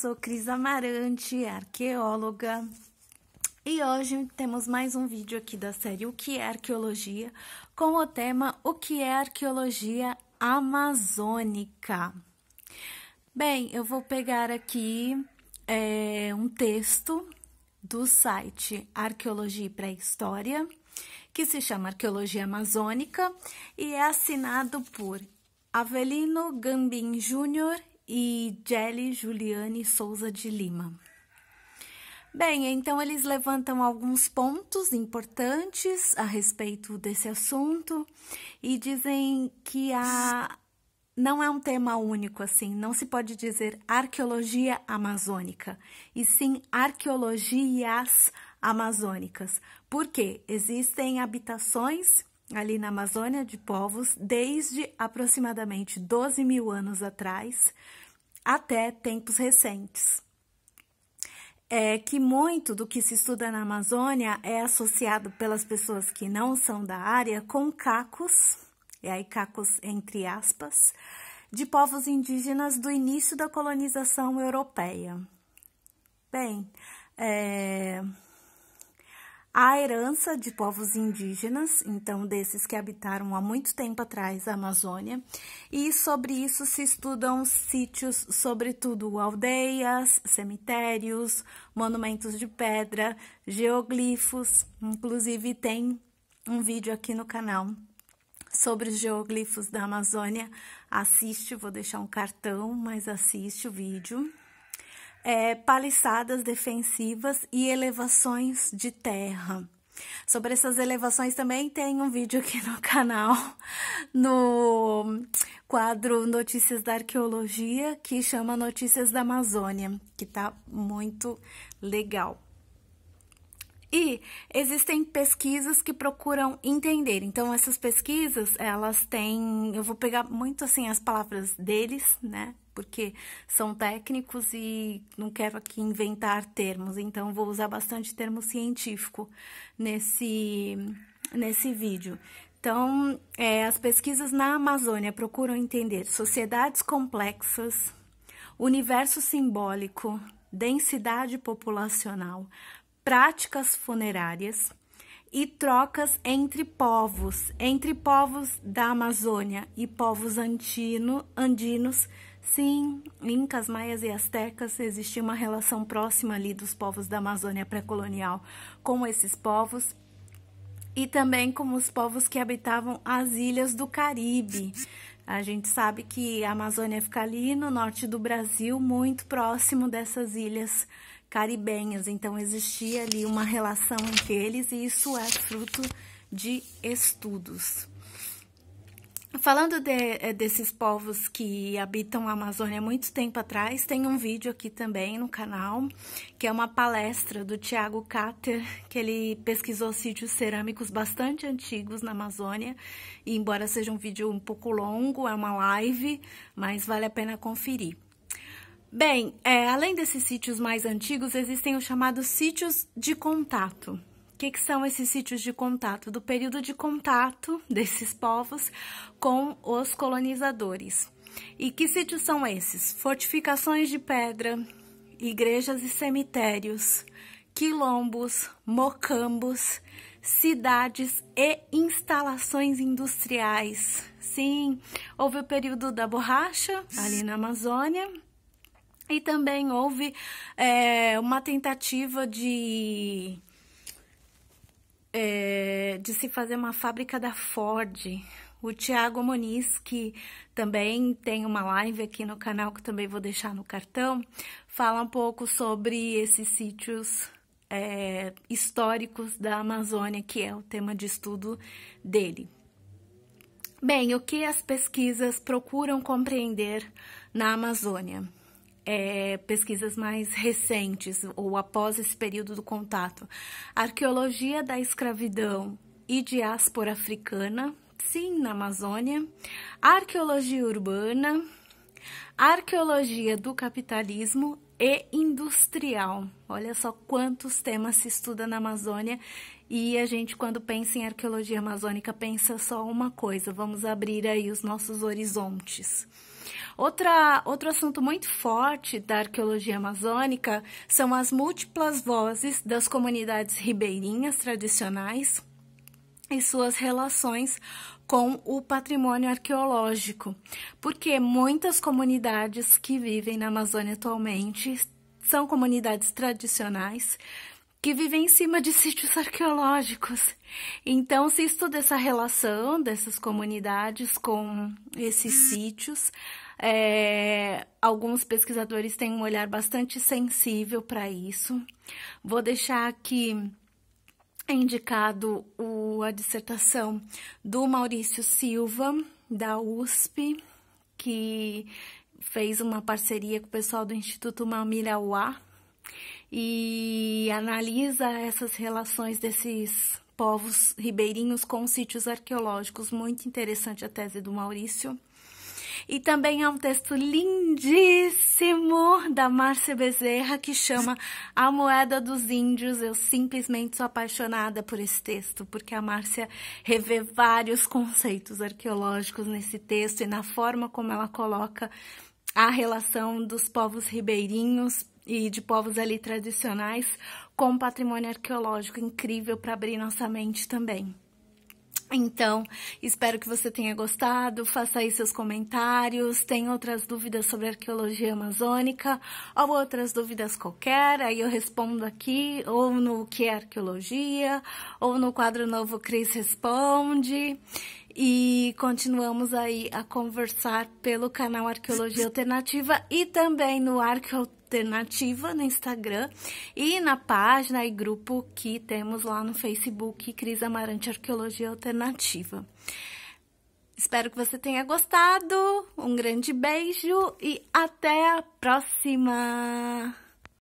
sou Cris Amarante, arqueóloga, e hoje temos mais um vídeo aqui da série O que é Arqueologia, com o tema O que é Arqueologia Amazônica. Bem, eu vou pegar aqui é, um texto do site Arqueologia e Pré-História, que se chama Arqueologia Amazônica e é assinado por Avelino Gambim Júnior e Jelly Juliane Souza de Lima. Bem, então eles levantam alguns pontos importantes a respeito desse assunto e dizem que a não é um tema único assim, não se pode dizer arqueologia amazônica, e sim arqueologias amazônicas. Porque existem habitações ali na Amazônia de povos desde aproximadamente 12 mil anos atrás até tempos recentes. É que muito do que se estuda na Amazônia é associado pelas pessoas que não são da área com cacos, e aí cacos entre aspas, de povos indígenas do início da colonização europeia. Bem, é, a herança de povos indígenas, então desses que habitaram há muito tempo atrás a Amazônia, e sobre isso se estudam sítios, sobretudo aldeias, cemitérios, monumentos de pedra, geoglifos. Inclusive, tem um vídeo aqui no canal sobre os geoglifos da Amazônia. Assiste, vou deixar um cartão, mas assiste o vídeo é, paliçadas defensivas e elevações de terra. Sobre essas elevações também tem um vídeo aqui no canal, no quadro Notícias da Arqueologia, que chama Notícias da Amazônia, que tá muito legal. E existem pesquisas que procuram entender. Então essas pesquisas, elas têm, eu vou pegar muito assim as palavras deles, né? Porque são técnicos e não quero aqui inventar termos, então vou usar bastante termo científico nesse nesse vídeo. Então, é, as pesquisas na Amazônia procuram entender sociedades complexas, universo simbólico, densidade populacional, práticas funerárias e trocas entre povos, entre povos da Amazônia e povos antino, andinos. Sim, incas, maias e astecas, existia uma relação próxima ali dos povos da Amazônia pré-colonial com esses povos e também com os povos que habitavam as ilhas do Caribe. A gente sabe que a Amazônia fica ali no norte do Brasil, muito próximo dessas ilhas caribenhas. Então, existia ali uma relação entre eles e isso é fruto de estudos. Falando de, eh, desses povos que habitam a Amazônia há muito tempo atrás, tem um vídeo aqui também no canal, que é uma palestra do Tiago Cater, que ele pesquisou sítios cerâmicos bastante antigos na Amazônia, e embora seja um vídeo um pouco longo, é uma live, mas vale a pena conferir. Bem, é, além desses sítios mais antigos, existem os chamados sítios de contato que, que são esses sítios de contato? Do período de contato desses povos com os colonizadores. E que sítios são esses? Fortificações de pedra, igrejas e cemitérios, quilombos, mocambos, cidades e instalações industriais. Sim, houve o período da borracha ali na Amazônia. E também houve é, uma tentativa de é, de se fazer uma fábrica da Ford. O Tiago Moniz, que também tem uma live aqui no canal, que também vou deixar no cartão, fala um pouco sobre esses sítios é, históricos da Amazônia, que é o tema de estudo dele. Bem, o que as pesquisas procuram compreender na Amazônia? é, pesquisas mais recentes ou após esse período do contato. Arqueologia da escravidão e diáspora africana, sim, na Amazônia. Arqueologia urbana, arqueologia do capitalismo e industrial. Olha só quantos temas se estuda na Amazônia e a gente, quando pensa em arqueologia amazônica, pensa só uma coisa: vamos abrir aí os nossos horizontes. Outra, outro assunto muito forte da arqueologia amazônica são as múltiplas vozes das comunidades ribeirinhas tradicionais e suas relações com o patrimônio arqueológico, porque muitas comunidades que vivem na Amazônia atualmente são comunidades tradicionais que vivem em cima de sítios arqueológicos. Então se estuda essa relação dessas comunidades com esses sítios. É, alguns pesquisadores têm um olhar bastante sensível para isso. Vou deixar aqui indicado o, a dissertação do Maurício Silva, da USP, que fez uma parceria com o pessoal do Instituto Mamirauá e analisa essas relações desses povos ribeirinhos com sítios arqueológicos. Muito interessante a tese do Maurício. E também há um texto lindíssimo da Márcia Bezerra que chama A Moeda dos Índios. Eu simplesmente sou apaixonada por esse texto, porque a Márcia revê vários conceitos arqueológicos nesse texto e na forma como ela coloca a relação dos povos ribeirinhos e de povos ali tradicionais, com patrimônio arqueológico incrível para abrir nossa mente também. Então, espero que você tenha gostado. Faça aí seus comentários. Tem outras dúvidas sobre arqueologia amazônica ou outras dúvidas qualquer, aí eu respondo aqui, ou no que é arqueologia, ou no quadro novo Cris Responde. E continuamos aí a conversar pelo canal Arqueologia Alternativa e também no Arqueo alternativa no Instagram e na página e grupo que temos lá no Facebook Cris Amarante Arqueologia Alternativa. Espero que você tenha gostado. Um grande beijo e até a próxima!